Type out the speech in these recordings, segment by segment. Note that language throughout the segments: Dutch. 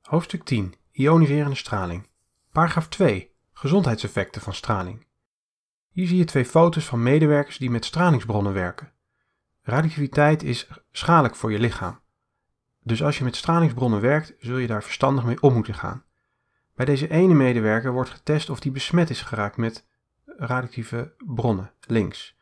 Hoofdstuk 10 Ioniserende straling. Paragraaf 2 Gezondheidseffecten van straling. Hier zie je twee foto's van medewerkers die met stralingsbronnen werken. Radioactiviteit is schadelijk voor je lichaam. Dus als je met stralingsbronnen werkt, zul je daar verstandig mee om moeten gaan. Bij deze ene medewerker wordt getest of die besmet is geraakt met radioactieve bronnen, links.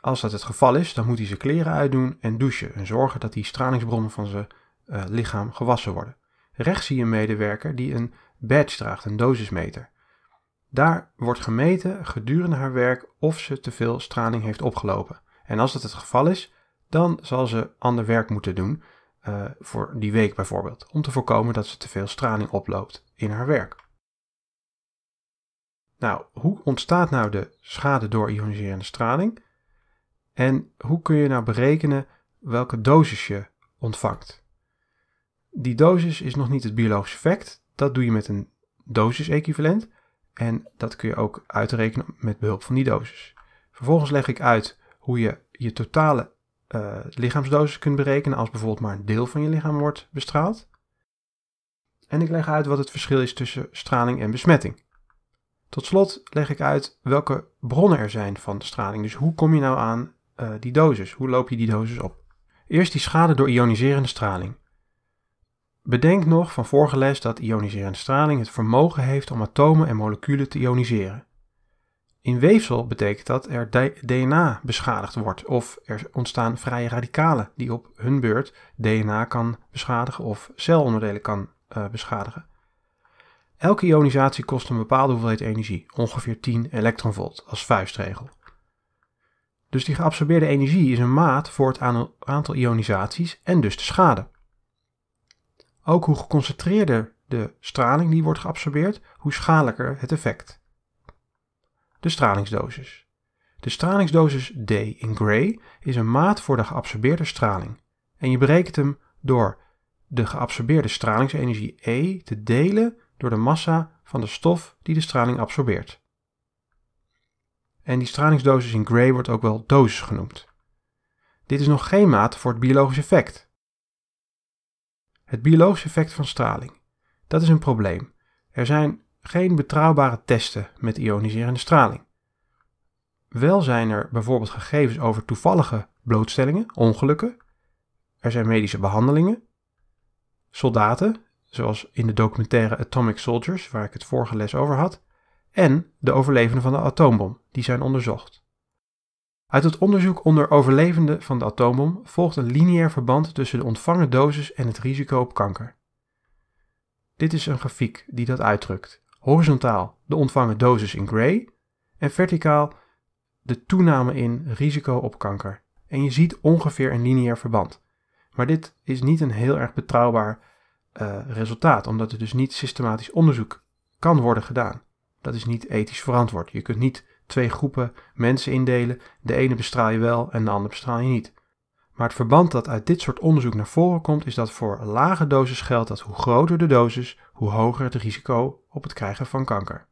Als dat het geval is, dan moet hij zijn kleren uitdoen en douchen en zorgen dat die stralingsbronnen van zijn eh, lichaam gewassen worden. Rechts zie je een medewerker die een badge draagt, een dosismeter. Daar wordt gemeten gedurende haar werk of ze te veel straling heeft opgelopen. En als dat het geval is, dan zal ze ander werk moeten doen, eh, voor die week bijvoorbeeld, om te voorkomen dat ze te veel straling oploopt in haar werk. Nou, hoe ontstaat nou de schade door ioniserende straling? En hoe kun je nou berekenen welke dosis je ontvangt? die dosis is nog niet het biologische effect. Dat doe je met een dosis-equivalent. En dat kun je ook uitrekenen met behulp van die dosis. Vervolgens leg ik uit hoe je je totale eh, lichaamsdosis kunt berekenen als bijvoorbeeld maar een deel van je lichaam wordt bestraald. En ik leg uit wat het verschil is tussen straling en besmetting. Tot slot leg ik uit welke bronnen er zijn van straling. Dus hoe kom je nou aan eh, die dosis? Hoe loop je die dosis op? Eerst die schade door ioniserende straling. Bedenk nog van vorige les dat ioniserende straling het vermogen heeft om atomen en moleculen te ioniseren. In weefsel betekent dat er DNA beschadigd wordt of er ontstaan vrije radicalen die op hun beurt DNA kan beschadigen of celonderdelen kan eh, beschadigen. Elke ionisatie kost een bepaalde hoeveelheid energie, ongeveer 10 elektronvolt als vuistregel. Dus die geabsorbeerde energie is een maat voor het aantal ionisaties en dus de schade. Ook hoe geconcentreerder de straling die wordt geabsorbeerd, hoe schadelijker het effect. De stralingsdosis. De stralingsdosis D in gray is een maat voor de geabsorbeerde straling. En je berekent hem door de geabsorbeerde stralingsenergie E te delen door de massa van de stof die de straling absorbeert. En die stralingsdosis in gray wordt ook wel dosis genoemd. Dit is nog geen maat voor het biologisch effect, het biologische effect van straling. Dat is een probleem. Er zijn geen betrouwbare testen met ioniserende straling. Wel zijn er bijvoorbeeld gegevens over toevallige blootstellingen, ongelukken. Er zijn medische behandelingen. Soldaten, zoals in de documentaire Atomic Soldiers, waar ik het vorige les over had. En de overlevenden van de atoombom, die zijn onderzocht. Uit het onderzoek onder overlevenden van de atoombom volgt een lineair verband tussen de ontvangen dosis en het risico op kanker. Dit is een grafiek die dat uitdrukt. Horizontaal de ontvangen dosis in gray en verticaal de toename in risico op kanker. En je ziet ongeveer een lineair verband. Maar dit is niet een heel erg betrouwbaar eh, resultaat, omdat er dus niet systematisch onderzoek kan worden gedaan. Dat is niet ethisch verantwoord. Je kunt niet twee groepen mensen indelen. De ene bestraal je wel en de andere bestraal je niet. Maar het verband dat uit dit soort onderzoek naar voren komt, is dat voor lage doses geldt dat hoe groter de dosis, hoe hoger het risico op het krijgen van kanker.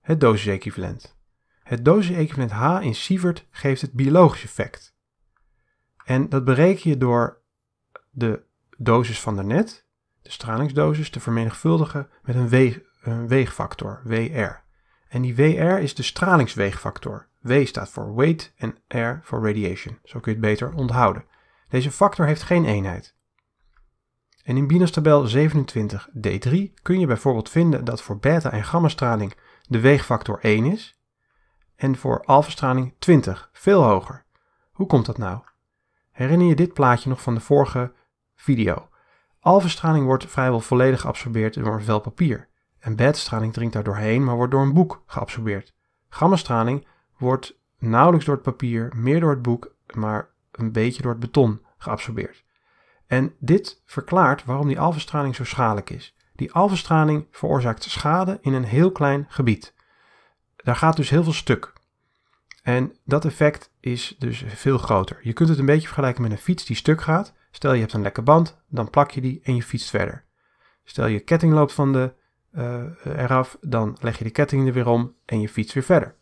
Het dosisequivalent. Het dosisequivalent H in Sievert geeft het biologische effect. En dat bereken je door de dosis van daarnet, de stralingsdosis, te vermenigvuldigen met een, weeg, een weegfactor, WR. En die WR is de stralingsweegfactor. W staat voor weight en R voor radiation. Zo kun je het beter onthouden. Deze factor heeft geen eenheid. En in Binas tabel 27d3 kun je bijvoorbeeld vinden dat voor beta- en gammastraling de weegfactor 1 is en voor alfastraling 20, veel hoger. Hoe komt dat nou? Herinner je dit plaatje nog van de vorige video? Alfastraling wordt vrijwel volledig geabsorbeerd door een vel papier. En beta-straling dringt daar doorheen, maar wordt door een boek geabsorbeerd. Gamma-straling wordt nauwelijks door het papier, meer door het boek, maar een beetje door het beton geabsorbeerd. En dit verklaart waarom die alfastraling zo schadelijk is. Die alfastraling veroorzaakt schade in een heel klein gebied. Daar gaat dus heel veel stuk. En dat effect is dus veel groter. Je kunt het een beetje vergelijken met een fiets die stuk gaat. Stel je hebt een lekke band, dan plak je die en je fietst verder. Stel je ketting loopt van de uh, eraf, dan leg je de ketting er weer om en je fiets weer verder.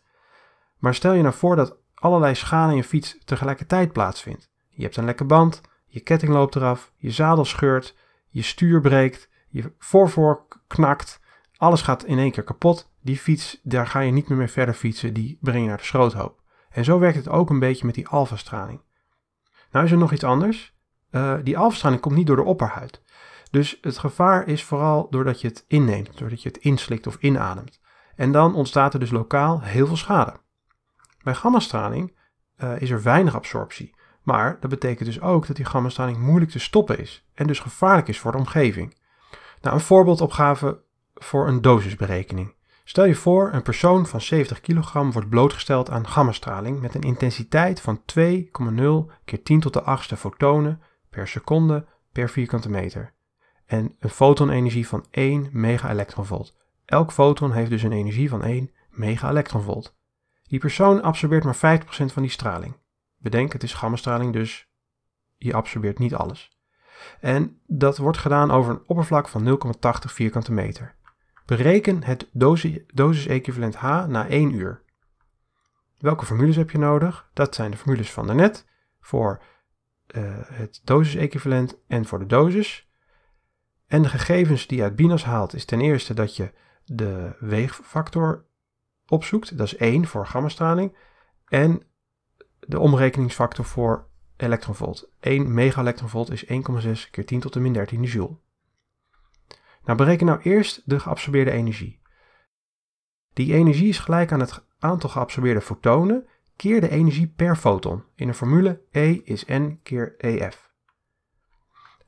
Maar stel je nou voor dat allerlei schade in je fiets tegelijkertijd plaatsvindt. Je hebt een lekke band, je ketting loopt eraf, je zadel scheurt, je stuur breekt, je voorvoor knakt, alles gaat in één keer kapot. Die fiets, daar ga je niet meer mee verder fietsen, die breng je naar de schroothoop. En zo werkt het ook een beetje met die alfastraling. Nou is er nog iets anders. Uh, die alfastraling komt niet door de opperhuid. Dus het gevaar is vooral doordat je het inneemt, doordat je het inslikt of inademt. En dan ontstaat er dus lokaal heel veel schade. Bij gammastraling eh, is er weinig absorptie. Maar dat betekent dus ook dat die gammastraling moeilijk te stoppen is en dus gevaarlijk is voor de omgeving. Nou, een voorbeeldopgave voor een dosisberekening. Stel je voor, een persoon van 70 kilogram wordt blootgesteld aan gammastraling met een intensiteit van 2,0 keer 10 tot de 8 fotonen per seconde per vierkante meter en een fotonenergie van 1 mega Elk foton heeft dus een energie van 1 mega Die persoon absorbeert maar 50% van die straling. Bedenk, het is gammastraling, dus je absorbeert niet alles. En dat wordt gedaan over een oppervlak van 0,80 vierkante meter. Bereken het dosis-equivalent H na 1 uur. Welke formules heb je nodig? Dat zijn de formules van daarnet voor eh, het dosis-equivalent en voor de dosis. En de gegevens die je uit Binas haalt is ten eerste dat je de weegfactor opzoekt. Dat is 1 voor gammastraling. En de omrekeningsfactor voor elektronvolt. 1 megaelektronvolt is 1,6 keer 10 tot de min 13 joule. Nou, bereken nou eerst de geabsorbeerde energie. Die energie is gelijk aan het aantal geabsorbeerde fotonen keer de energie per foton in een formule E is N keer EF.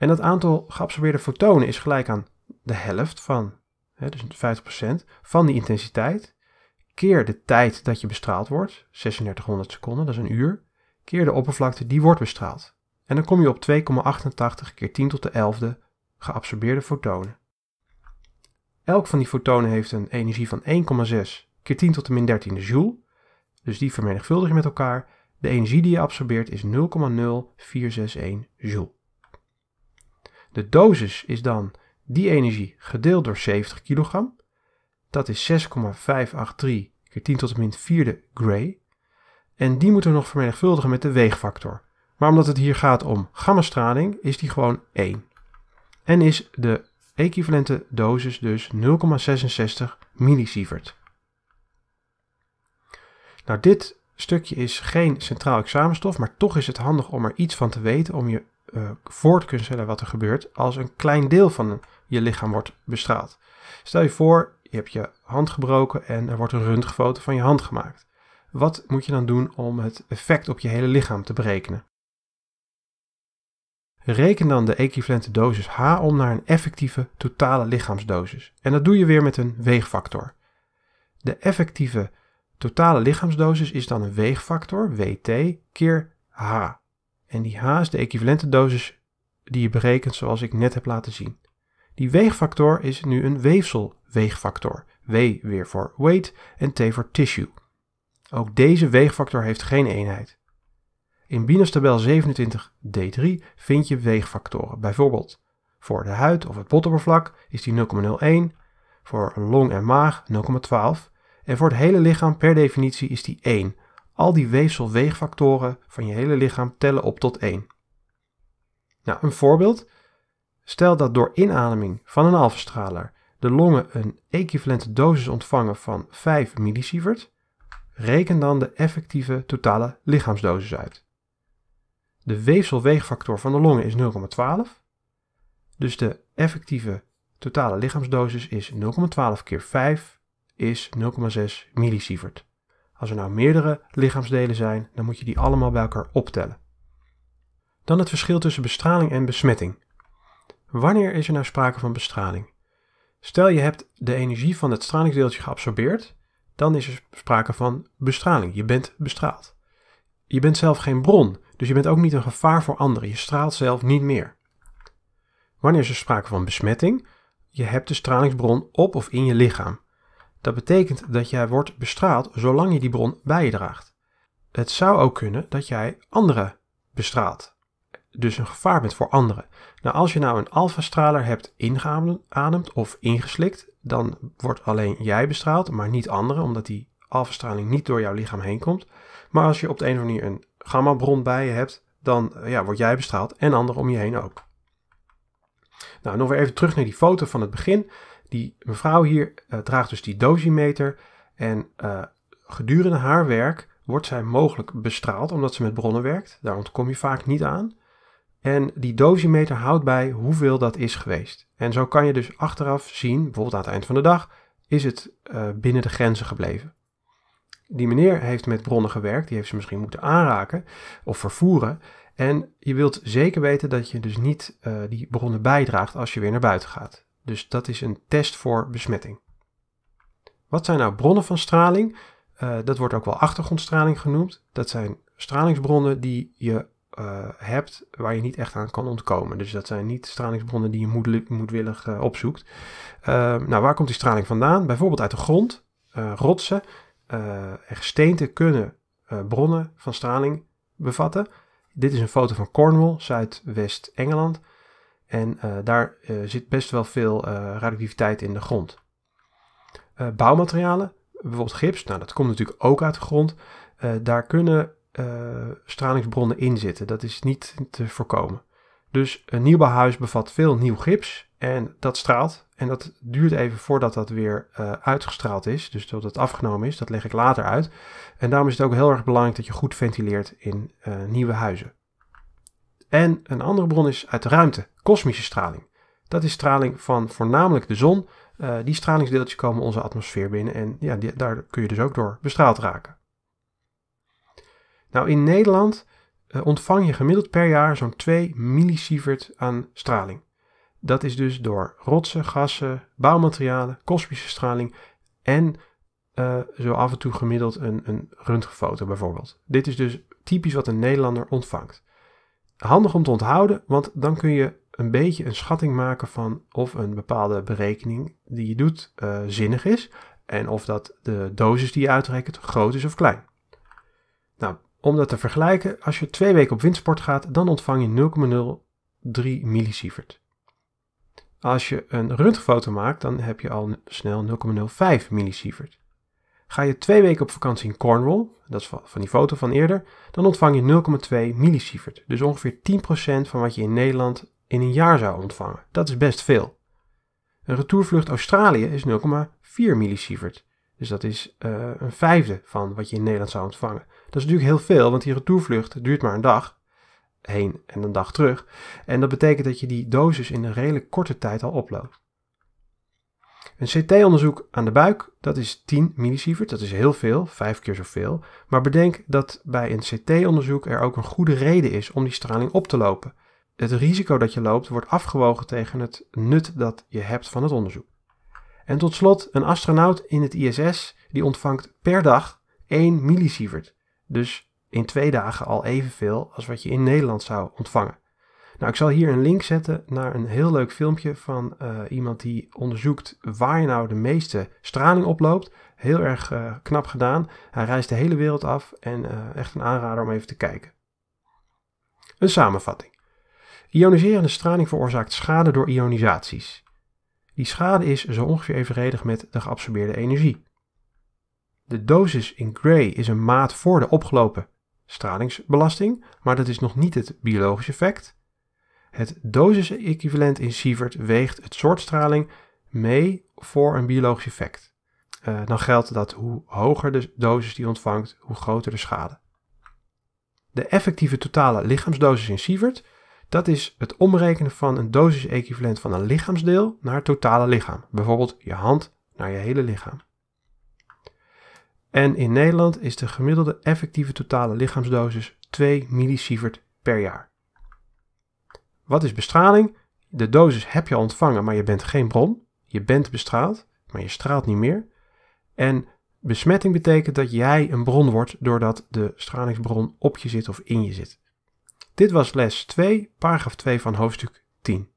En dat aantal geabsorbeerde fotonen is gelijk aan de helft van, hè, dus 50% van die intensiteit, keer de tijd dat je bestraald wordt, 3600 seconden, dat is een uur, keer de oppervlakte die wordt bestraald. En dan kom je op 2,88 keer 10 tot de 11e geabsorbeerde fotonen. Elk van die fotonen heeft een energie van 1,6 keer 10 tot de min 13e joule. Dus die vermenigvuldig je met elkaar. De energie die je absorbeert is 0,0461 joule. De dosis is dan die energie gedeeld door 70 kilogram. Dat is 6,583 keer 10 tot de min 4 gray. En die moeten we nog vermenigvuldigen met de weegfactor. Maar omdat het hier gaat om gammastraling, is die gewoon 1. En is de equivalente dosis dus 0,66 millisievert. Nou, dit stukje is geen centraal examenstof, maar toch is het handig om er iets van te weten om je uh, voort kunnen stellen wat er gebeurt als een klein deel van je lichaam wordt bestraald. Stel je voor, je hebt je hand gebroken en er wordt een röntgenfoto van je hand gemaakt. Wat moet je dan doen om het effect op je hele lichaam te berekenen? Reken dan de equivalente dosis H om naar een effectieve totale lichaamsdosis. En dat doe je weer met een weegfactor. De effectieve totale lichaamsdosis is dan een weegfactor, WT, keer H. En die H is de equivalente dosis die je berekent zoals ik net heb laten zien. Die weegfactor is nu een weefselweegfactor. W weer voor weight en T voor tissue. Ook deze weegfactor heeft geen eenheid. In Binas tabel 27D3 vind je weegfactoren. Bijvoorbeeld voor de huid of het botoppervlak is die 0,01, voor long en maag 0,12 en voor het hele lichaam per definitie is die 1, al die weefselweegfactoren van je hele lichaam tellen op tot 1. Nou, een voorbeeld. Stel dat door inademing van een alfastraler de longen een equivalente dosis ontvangen van 5 millisievert, reken dan de effectieve totale lichaamsdosis uit. De weefselweegfactor van de longen is 0,12, dus de effectieve totale lichaamsdosis is 0,12 keer 5 is 0,6 millisievert. Als er nou meerdere lichaamsdelen zijn, dan moet je die allemaal bij elkaar optellen. Dan het verschil tussen bestraling en besmetting. Wanneer is er nou sprake van bestraling? Stel je hebt de energie van het stralingsdeeltje geabsorbeerd, dan is er sprake van bestraling. Je bent bestraald. Je bent zelf geen bron, dus je bent ook niet een gevaar voor anderen. Je straalt zelf niet meer. Wanneer is er sprake van besmetting? Je hebt de stralingsbron op of in je lichaam. Dat betekent dat jij wordt bestraald zolang je die bron bij je draagt. Het zou ook kunnen dat jij anderen bestraalt. Dus een gevaar bent voor anderen. Nou, als je nou een alfastraler hebt ingeademd of ingeslikt, dan wordt alleen jij bestraald, maar niet anderen, omdat die alfastraling niet door jouw lichaam heen komt. Maar als je op de een of andere manier een gamma-bron bij je hebt, dan ja, word jij bestraald en anderen om je heen ook. Nou, nog weer even terug naar die foto van het begin. Die mevrouw hier eh, draagt dus die dosimeter en eh, gedurende haar werk wordt zij mogelijk bestraald omdat ze met bronnen werkt. Daar ontkom je vaak niet aan. En die dosimeter houdt bij hoeveel dat is geweest. En zo kan je dus achteraf zien, bijvoorbeeld aan het eind van de dag, is het eh, binnen de grenzen gebleven. Die meneer heeft met bronnen gewerkt, die heeft ze misschien moeten aanraken of vervoeren. En je wilt zeker weten dat je dus niet die bronnen bijdraagt als je weer naar buiten gaat. Dus dat is een test voor besmetting. Wat zijn nou bronnen van straling? Eh, dat wordt ook wel achtergrondstraling genoemd. Dat zijn stralingsbronnen die je eh, hebt waar je niet echt aan kan ontkomen. Dus dat zijn niet stralingsbronnen die je moed, moedwillig uh, opzoekt. nou, waar komt die straling vandaan? Bijvoorbeeld uit de grond, rotsen en gesteenten kunnen bronnen van straling bevatten. Dit is een foto van Cornwall, Zuidwest-Engeland. En eh, daar eh, zit best wel veel eh, radioactiviteit in de grond. bouwmaterialen, bijvoorbeeld gips, nou, dat komt natuurlijk ook uit de grond. daar kunnen stralingsbronnen in zitten. Dat is niet te voorkomen. Dus een huis bevat veel nieuw gips en dat straalt. En dat duurt even voordat dat weer uitgestraald is. Dus totdat het afgenomen is, dat leg ik later uit. En daarom is het ook heel erg belangrijk dat je goed ventileert in nieuwe huizen. En een andere bron is uit de ruimte, kosmische straling. Dat is straling van voornamelijk de zon. Eh, die stralingsdeeltjes komen onze atmosfeer binnen en ja, die, daar kun je dus ook door bestraald raken. Nou, in Nederland eh, ontvang je gemiddeld per jaar zo'n 2 millisievert aan straling. Dat is dus door rotsen, gassen, bouwmaterialen, kosmische straling en eh, zo af en toe gemiddeld een, een röntgenfoto bijvoorbeeld. Dit is dus typisch wat een Nederlander ontvangt handig om te onthouden, want dan kun je een beetje een schatting maken van of een bepaalde berekening die je doet eh, zinnig is en of dat de dosis die je uitrekent groot is of klein. Nou, om dat te vergelijken, als je twee weken op windsport gaat, dan ontvang je 0,03 millisievert. Als je een röntgenfoto maakt, dan heb je al snel 0,05 millisievert. Ga je twee weken op vakantie in Cornwall, dat is van die foto van eerder, dan ontvang je 0,2 millisievert. Dus ongeveer 10% van wat je in Nederland in een jaar zou ontvangen. Dat is best veel. Een retourvlucht Australië is 0,4 millisievert. Dus dat is eh, een vijfde van wat je in Nederland zou ontvangen. Dat is natuurlijk heel veel, want die retourvlucht duurt maar een dag heen en een dag terug. En dat betekent dat je die dosis in een redelijk korte tijd al oploopt. Een CT-onderzoek aan de buik, dat is 10 millisievert, dat is heel veel, vijf keer zoveel. Maar bedenk dat bij een CT-onderzoek er ook een goede reden is om die straling op te lopen. Het risico dat je loopt wordt afgewogen tegen het nut dat je hebt van het onderzoek. En tot slot, een astronaut in het ISS die ontvangt per dag 1 millisievert. Dus in twee dagen al evenveel als wat je in Nederland zou ontvangen. Nou, ik zal hier een link zetten naar een heel leuk filmpje van eh, iemand die onderzoekt waar nou de meeste straling oploopt. Heel erg eh, knap gedaan. Hij reist de hele wereld af en eh, echt een aanrader om even te kijken. Een samenvatting. Ioniserende straling veroorzaakt schade door ionisaties. Die schade is zo ongeveer evenredig met de geabsorbeerde energie. De dosis in gray is een maat voor de opgelopen stralingsbelasting, maar dat is nog niet het biologische effect. Het dosis-equivalent in sievert weegt het soort straling mee voor een biologisch effect. Eh, dan geldt dat hoe hoger de dosis die ontvangt, hoe groter de schade. De effectieve totale lichaamsdosis in sievert, dat is het omrekenen van een dosis-equivalent van een lichaamsdeel naar het totale lichaam. Bijvoorbeeld je hand naar je hele lichaam. En in Nederland is de gemiddelde effectieve totale lichaamsdosis 2 millisievert per jaar. Wat is bestraling? De dosis heb je ontvangen, maar je bent geen bron. Je bent bestraald, maar je straalt niet meer. En besmetting betekent dat jij een bron wordt doordat de stralingsbron op je zit of in je zit. Dit was les 2, paragraaf 2 van hoofdstuk 10.